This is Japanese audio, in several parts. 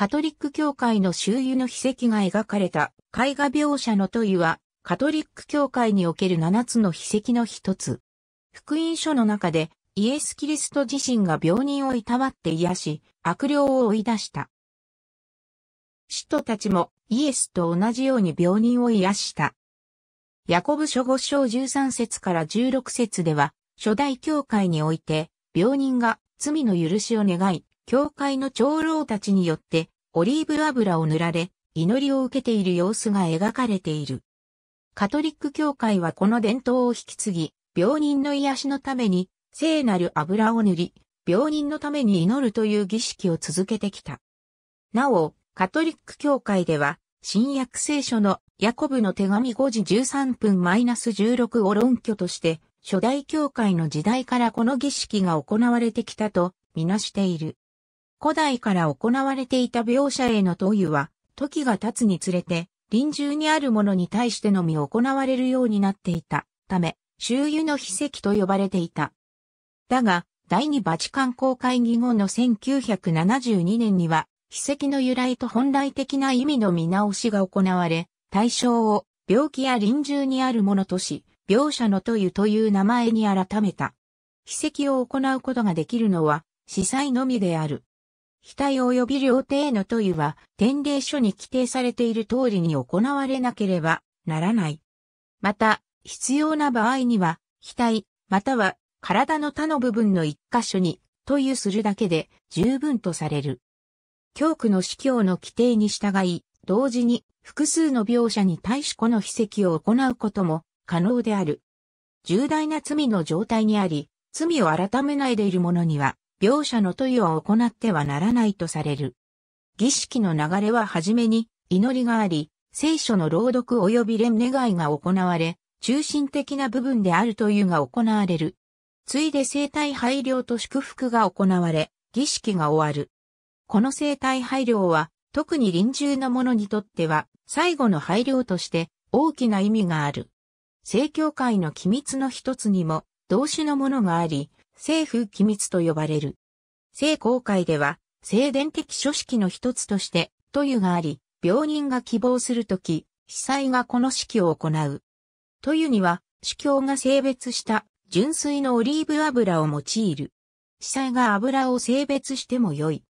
カトリック教会の周遊の秘跡が描かれた絵画描写の問いは、カトリック教会における7つの秘跡の一つ。福音書の中で、イエス・キリスト自身が病人をいたわって癒し、悪霊を追い出した。使徒たちもイエスと同じように病人を癒した。ヤコブ書5章13節から16節では、初代教会において、病人が罪の許しを願い、教会の長老たちによってオリーブ油を塗られ、祈りを受けている様子が描かれている。カトリック教会はこの伝統を引き継ぎ、病人の癒しのために、聖なる油を塗り、病人のために祈るという儀式を続けてきた。なお、カトリック教会では、新約聖書のヤコブの手紙5時13分 -16 を論拠として、初代教会の時代からこの儀式が行われてきたとみなしている。古代から行われていた描写への投与は、時が経つにつれて、臨終にあるものに対してのみ行われるようになっていたため、周遊の秘跡と呼ばれていた。だが、第二バチカン公会議後の1972年には、秘跡の由来と本来的な意味の見直しが行われ、対象を病気や臨終にあるものとし、描写の投いという名前に改めた。秘跡を行うことができるのは、司祭のみである。額及び料亭の問いは、典礼書に規定されている通りに行われなければならない。また、必要な場合には、額、または体の他の部分の一箇所に、というするだけで十分とされる。教区の司教の規定に従い、同時に複数の描写に対しこの筆跡を行うことも可能である。重大な罪の状態にあり、罪を改めないでいる者には、描写の問いは行ってはならないとされる。儀式の流れは初めに祈りがあり、聖書の朗読及び連願いが行われ、中心的な部分であるというが行われる。ついで生体配慮と祝福が行われ、儀式が終わる。この生体配慮は、特に臨終の者にとっては、最後の配慮として大きな意味がある。聖教会の機密の一つにも、動詞のものがあり、政府機密と呼ばれる。聖公会では、聖伝的書式の一つとして、トユがあり、病人が希望するとき、司祭がこの式を行う。トユには、主教が性別した純粋のオリーブ油を用いる。司祭が油を性別しても良い。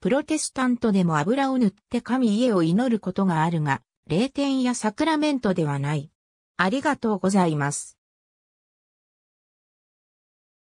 プロテスタントでも油を塗って神家を祈ることがあるが、霊典やサクラメントではない。ありがとうございます。